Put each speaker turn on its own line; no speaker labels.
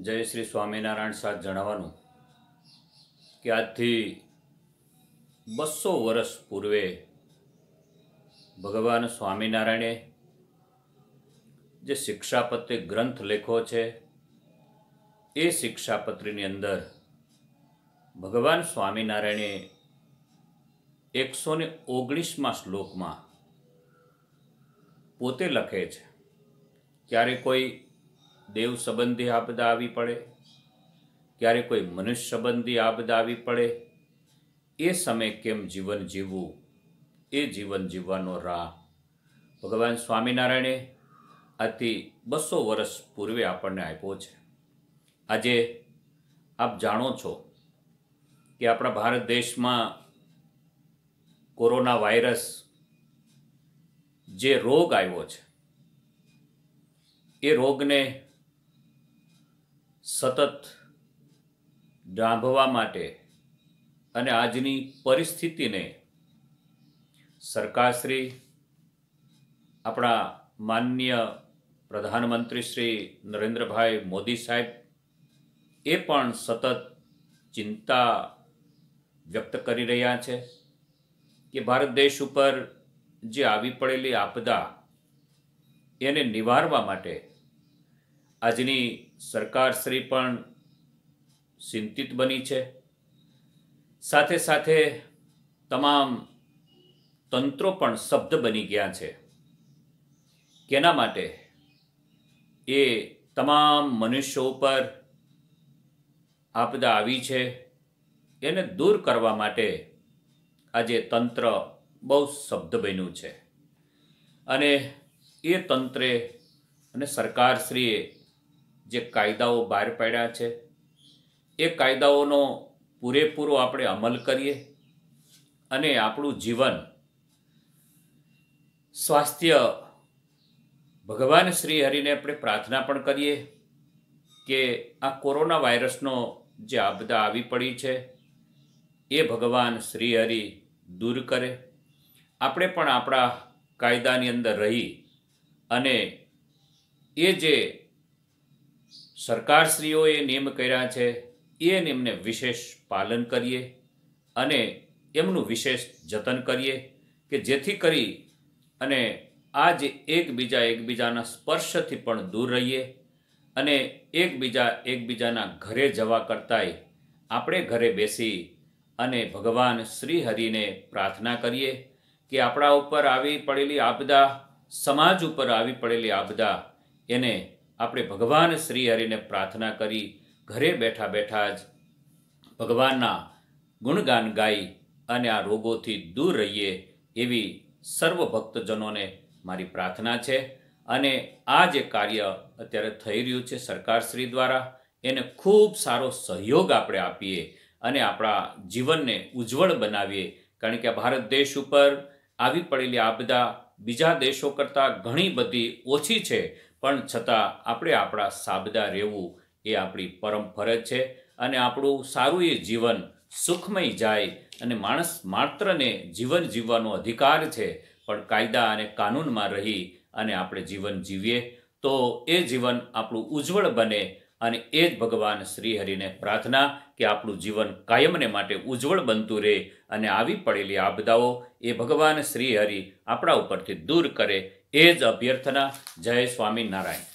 જય શ્રી સ્વામિનારાયણ સાથ જણાવવાનું કે આજથી બસો વર્ષ પૂર્વે ભગવાન સ્વામિનારાયણે જે શિક્ષાપત્રી ગ્રંથ લેખો છે એ શિક્ષાપત્રીની અંદર ભગવાન સ્વામિનારાયણે એકસો ને ઓગણીસમાં શ્લોકમાં પોતે લખે છે ક્યારે કોઈ દેવ સંબંધી આપદા આવી પડે ક્યારે કોઈ મનુષ્ય સંબંધી આપદા આવી પડે એ સમયે કેમ જીવન જીવવું એ જીવન જીવવાનો રાહ ભગવાન સ્વામિનારાયણે આથી બસો વર્ષ પૂર્વે આપણને આપ્યો છે આજે આપ જાણો છો કે આપણા ભારત દેશમાં કોરોના વાયરસ જે રોગ આવ્યો છે એ રોગને સતત ડાંભવા માટે અને આજની પરિસ્થિતિને સરકારશ્રી આપણા માનનીય પ્રધાનમંત્રી શ્રી નરેન્દ્રભાઈ મોદી સાહેબ એ પણ સતત ચિંતા વ્યક્ત કરી રહ્યા છે કે ભારત દેશ ઉપર જે આવી પડેલી આપદા એને નિવારવા માટે આજની સરકારશ્રી પણ ચિંતિત બની છે સાથે સાથે તમામ તંત્રો પણ શબ્દ બની ગયા છે કેના માટે એ તમામ મનુષ્યો પર આપદા આવી છે એને દૂર કરવા માટે આજે તંત્ર બહુ શબ્દ બન્યું છે અને એ તંત્રે અને સરકારશ્રીએ જે કાયદાઓ બહાર પાડ્યા છે એ કાયદાઓનો પૂરેપૂરો આપણે અમલ કરીએ અને આપણું જીવન સ્વાસ્થ્ય ભગવાન શ્રી હરિને આપણે પ્રાર્થના પણ કરીએ કે આ કોરોના વાયરસનો જે આપદા આવી પડી છે એ ભગવાન શ્રી હરિ દૂર કરે આપણે પણ આપણા કાયદાની અંદર રહી અને એ જે સરકારશ્રીઓએ નિયમ કર્યા છે એ નિયમને વિશેષ પાલન કરીએ અને એમનું વિશેષ જતન કરીએ કે જેથી કરી અને આ જે એકબીજા એકબીજાના સ્પર્શથી પણ દૂર રહીએ અને એકબીજા એકબીજાના ઘરે જવા કરતાંય આપણે ઘરે બેસી અને ભગવાન શ્રી હરિને પ્રાર્થના કરીએ કે આપણા ઉપર આવી પડેલી આપદા સમાજ ઉપર આવી પડેલી આપદા એને આપણે ભગવાન શ્રી હરિને પ્રાર્થના કરી ઘરે બેઠા બેઠા જ ભગવાનના ગુણગાન ગાઈ અને આ રોગોથી દૂર રહીએ એવી સર્વ ભક્તજનોને મારી પ્રાર્થના છે અને આ જે કાર્ય અત્યારે થઈ રહ્યું છે સરકારશ્રી દ્વારા એને ખૂબ સારો સહયોગ આપણે આપીએ અને આપણા જીવનને ઉજ્જવળ બનાવીએ કારણ કે ભારત દેશ ઉપર આવી પડેલી આપદા બીજા દેશો કરતાં ઘણી બધી ઓછી છે પણ છતાં આપણે આપણા સાબદા રહેવું એ આપણી પરમ ફરજ છે અને આપણું સારું એ જીવન સુખમય જાય અને માણસ માત્રને જીવન જીવવાનો અધિકાર છે પણ કાયદા અને કાનૂનમાં રહી અને આપણે જીવન જીવીએ તો એ જીવન આપણું ઉજ્જવળ બને અને એ જ ભગવાન શ્રીહરિને પ્રાર્થના કે આપણું જીવન કાયમને માટે ઉજ્જવળ બનતું રહે અને આવી પડેલી આપદાઓ એ ભગવાન શ્રીહરિ આપણા ઉપરથી દૂર કરે એ જ અભ્યર્થના જય સ્વામિનારાયણ